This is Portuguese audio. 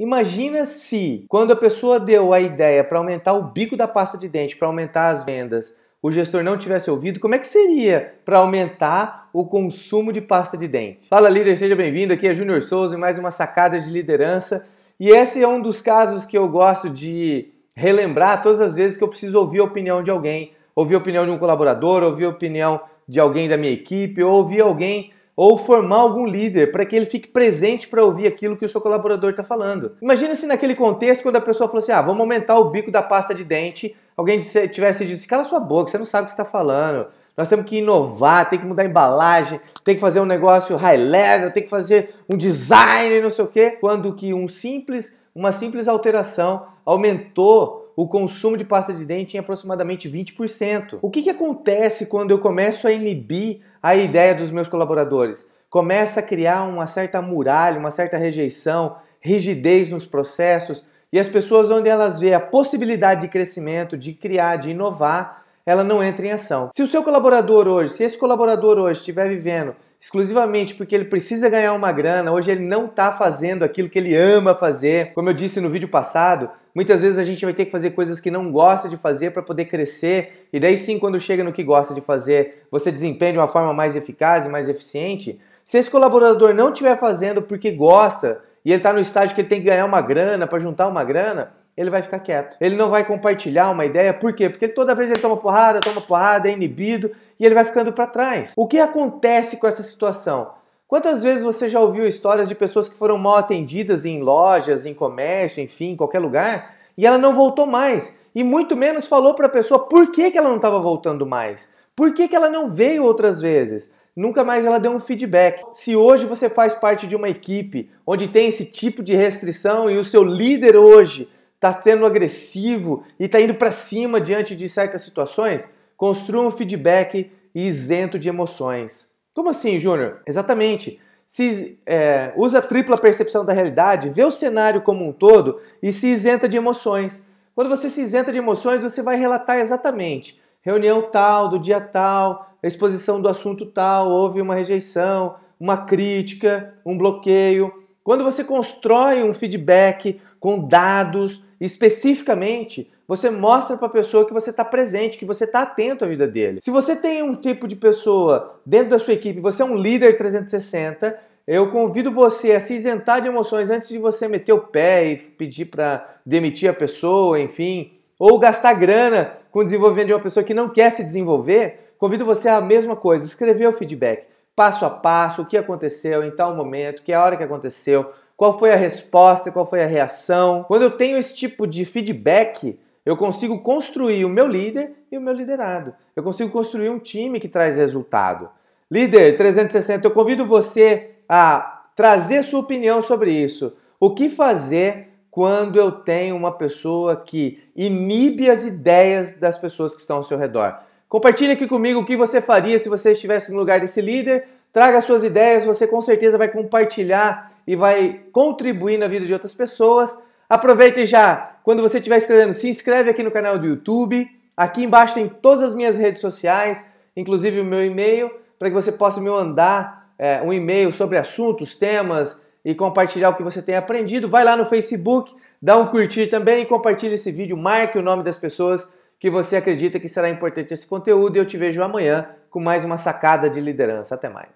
Imagina se, quando a pessoa deu a ideia para aumentar o bico da pasta de dente, para aumentar as vendas, o gestor não tivesse ouvido, como é que seria para aumentar o consumo de pasta de dente? Fala líder, seja bem-vindo. Aqui é Júnior Souza e mais uma sacada de liderança. E esse é um dos casos que eu gosto de relembrar todas as vezes que eu preciso ouvir a opinião de alguém, ouvir a opinião de um colaborador, ouvir a opinião de alguém da minha equipe, ou ouvir alguém ou formar algum líder para que ele fique presente para ouvir aquilo que o seu colaborador está falando. Imagina se naquele contexto, quando a pessoa falou assim: ah, vamos aumentar o bico da pasta de dente, alguém tivesse dito: assim, cala sua boca, você não sabe o que está falando. Nós temos que inovar, tem que mudar a embalagem, tem que fazer um negócio high level, tem que fazer um design, não sei o quê. Quando que um simples, uma simples alteração aumentou o consumo de pasta de dente em aproximadamente 20%. O que, que acontece quando eu começo a inibir a ideia dos meus colaboradores? Começa a criar uma certa muralha, uma certa rejeição, rigidez nos processos e as pessoas, onde elas vê a possibilidade de crescimento, de criar, de inovar, ela não entra em ação. Se o seu colaborador hoje, se esse colaborador hoje estiver vivendo exclusivamente porque ele precisa ganhar uma grana, hoje ele não está fazendo aquilo que ele ama fazer. Como eu disse no vídeo passado, muitas vezes a gente vai ter que fazer coisas que não gosta de fazer para poder crescer, e daí sim, quando chega no que gosta de fazer, você desempenha de uma forma mais eficaz e mais eficiente. Se esse colaborador não estiver fazendo porque gosta e ele está no estágio que ele tem que ganhar uma grana para juntar uma grana, ele vai ficar quieto. Ele não vai compartilhar uma ideia, por quê? Porque toda vez ele toma porrada, toma porrada, é inibido e ele vai ficando para trás. O que acontece com essa situação? Quantas vezes você já ouviu histórias de pessoas que foram mal atendidas em lojas, em comércio, enfim, em qualquer lugar, e ela não voltou mais? E muito menos falou para a pessoa por que, que ela não estava voltando mais? Por que, que ela não veio outras vezes? Nunca mais ela deu um feedback. Se hoje você faz parte de uma equipe onde tem esse tipo de restrição e o seu líder hoje está sendo agressivo e está indo para cima diante de certas situações, construa um feedback isento de emoções. Como assim, Júnior? Exatamente. Se é, usa a tripla percepção da realidade, vê o cenário como um todo e se isenta de emoções. Quando você se isenta de emoções, você vai relatar exatamente reunião tal, do dia tal, a exposição do assunto tal, houve uma rejeição, uma crítica, um bloqueio. Quando você constrói um feedback com dados especificamente, você mostra para a pessoa que você está presente, que você está atento à vida dele. Se você tem um tipo de pessoa dentro da sua equipe, você é um líder 360, eu convido você a se isentar de emoções antes de você meter o pé e pedir para demitir a pessoa, enfim, ou gastar grana com o desenvolvimento de uma pessoa que não quer se desenvolver. Convido você a mesma coisa, escrever o feedback passo a passo, o que aconteceu em tal momento, que é a hora que aconteceu, qual foi a resposta, qual foi a reação. Quando eu tenho esse tipo de feedback, eu consigo construir o meu líder e o meu liderado. Eu consigo construir um time que traz resultado. Líder 360, eu convido você a trazer sua opinião sobre isso. O que fazer quando eu tenho uma pessoa que inibe as ideias das pessoas que estão ao seu redor? Compartilhe aqui comigo o que você faria se você estivesse no lugar desse líder. Traga suas ideias, você com certeza vai compartilhar e vai contribuir na vida de outras pessoas. Aproveite já, quando você estiver escrevendo, se inscreve aqui no canal do YouTube. Aqui embaixo tem todas as minhas redes sociais, inclusive o meu e-mail, para que você possa me mandar é, um e-mail sobre assuntos, temas e compartilhar o que você tem aprendido. Vai lá no Facebook, dá um curtir também e compartilha esse vídeo, marque o nome das pessoas que você acredita que será importante esse conteúdo e eu te vejo amanhã com mais uma sacada de liderança. Até mais.